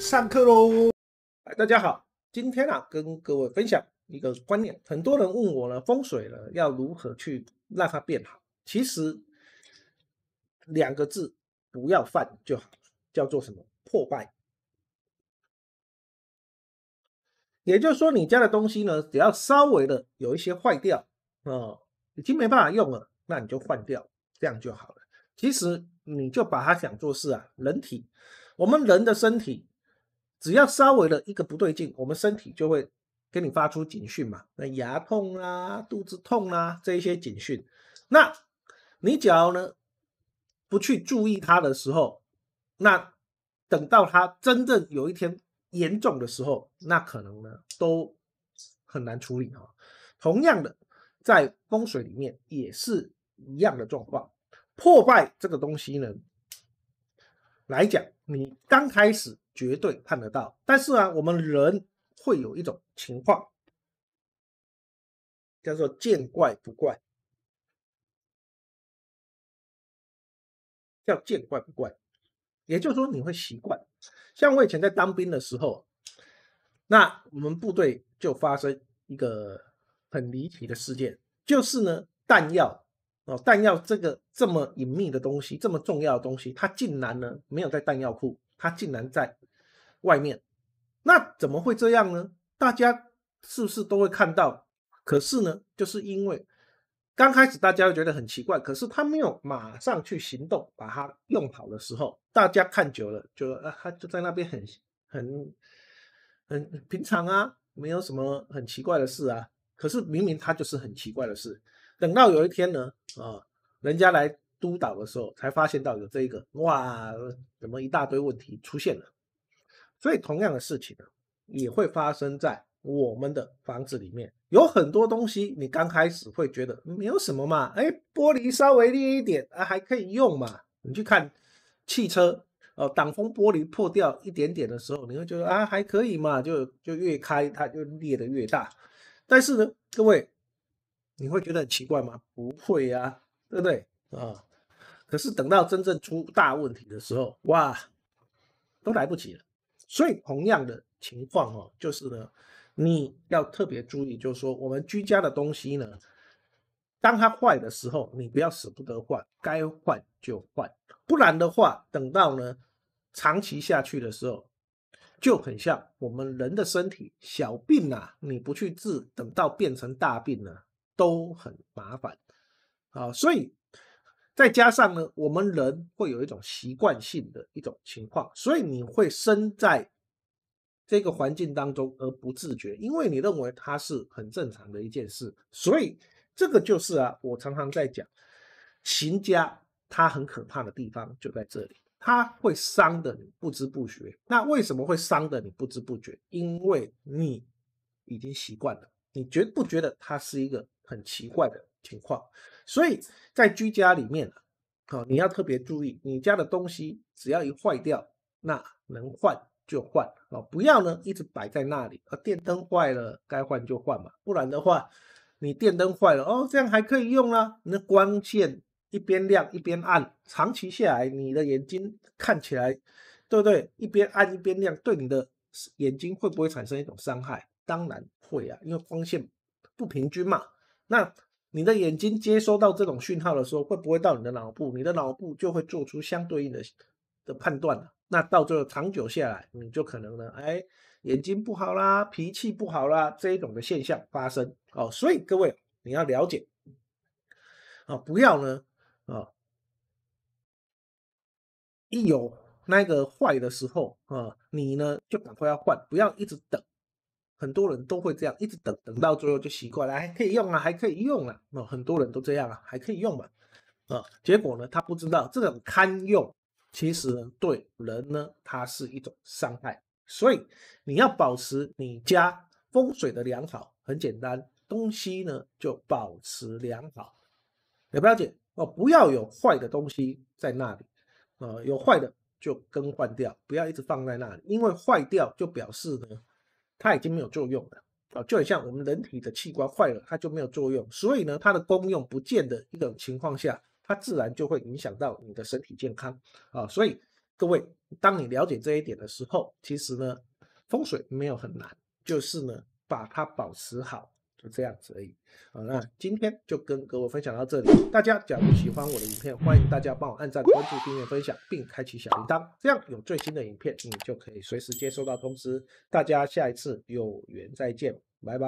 上课喽！哎，大家好，今天啊，跟各位分享一个观念。很多人问我呢，风水呢要如何去让它变好？其实两个字，不要犯就好，叫做什么破败。也就是说，你家的东西呢，只要稍微的有一些坏掉啊，已经没办法用了，那你就换掉，这样就好了。其实你就把它想做事啊，人体，我们人的身体。只要稍微的一个不对劲，我们身体就会给你发出警讯嘛。那牙痛啊、肚子痛啊这一些警讯。那你只要呢不去注意它的时候，那等到它真正有一天严重的时候，那可能呢都很难处理啊。同样的，在风水里面也是一样的状况。破败这个东西呢。来讲，你刚开始绝对看得到，但是啊，我们人会有一种情况，叫做见怪不怪，叫见怪不怪，也就是说你会习惯。像我以前在当兵的时候，那我们部队就发生一个很离奇的事件，就是呢，弹药。哦，弹药这个这么隐秘的东西，这么重要的东西，它竟然呢没有在弹药库，它竟然在外面，那怎么会这样呢？大家是不是都会看到？可是呢，就是因为刚开始大家觉得很奇怪，可是他没有马上去行动，把它用好的时候，大家看久了，就啊，他就在那边很很很平常啊，没有什么很奇怪的事啊。可是明明他就是很奇怪的事。等到有一天呢，啊，人家来督导的时候，才发现到有这个，哇，怎么一大堆问题出现了？所以同样的事情呢，也会发生在我们的房子里面。有很多东西，你刚开始会觉得没有什么嘛，哎，玻璃稍微裂一点啊，还可以用嘛。你去看汽车，哦，挡风玻璃破掉一点点的时候，你会觉得啊，还可以嘛，就就越开它就裂得越大。但是呢，各位。你会觉得很奇怪吗？不会啊，对不对啊？可是等到真正出大问题的时候，哇，都来不及了。所以同样的情况哦，就是呢，你要特别注意，就是说我们居家的东西呢，当它坏的时候，你不要舍不得换，该换就换，不然的话，等到呢长期下去的时候，就很像我们人的身体，小病啊，你不去治，等到变成大病了。都很麻烦啊，所以再加上呢，我们人会有一种习惯性的一种情况，所以你会身在这个环境当中而不自觉，因为你认为它是很正常的一件事，所以这个就是啊，我常常在讲，行家他很可怕的地方就在这里，他会伤的你不知不觉。那为什么会伤的你不知不觉？因为你已经习惯了，你觉不觉得他是一个？很奇怪的情况，所以在居家里面好、你要特别注意，你家的东西只要一坏掉，那能换就换哦，不要呢一直摆在那里啊。电灯坏了该换就换嘛，不然的话，你电灯坏了哦，这样还可以用啦、那光线一边亮一边暗，长期下来你的眼睛看起来，对不对？一边暗一边亮，对你的眼睛会不会产生一种伤害？当然会啊，因为光线不平均嘛。那你的眼睛接收到这种讯号的时候，会不会到你的脑部？你的脑部就会做出相对应的的判断了。那到最后长久下来，你就可能呢，哎，眼睛不好啦，脾气不好啦这一种的现象发生哦。所以各位，你要了解啊，不要呢啊，一有那个坏的时候啊，你呢就赶快要换，不要一直等。很多人都会这样，一直等等到最后就习惯了，还可以用啊，还可以用啊。那很多人都这样啊，还可以用嘛？啊，结果呢，他不知道这种堪用，其实对人呢，它是一种伤害。所以你要保持你家风水的良好，很简单，东西呢就保持良好。也不要紧哦，不要有坏的东西在那里。呃，有坏的就更换掉，不要一直放在那里，因为坏掉就表示呢。它已经没有作用了啊，就很像我们人体的器官坏了，它就没有作用。所以呢，它的功用不见的一种情况下，它自然就会影响到你的身体健康啊。所以各位，当你了解这一点的时候，其实呢，风水没有很难，就是呢，把它保持好。就这样子而已好，那今天就跟各位分享到这里。大家假如喜欢我的影片，欢迎大家帮我按赞、关注、订阅、分享，并开启小铃铛，这样有最新的影片，你就可以随时接收到通知。大家下一次有缘再见，拜拜。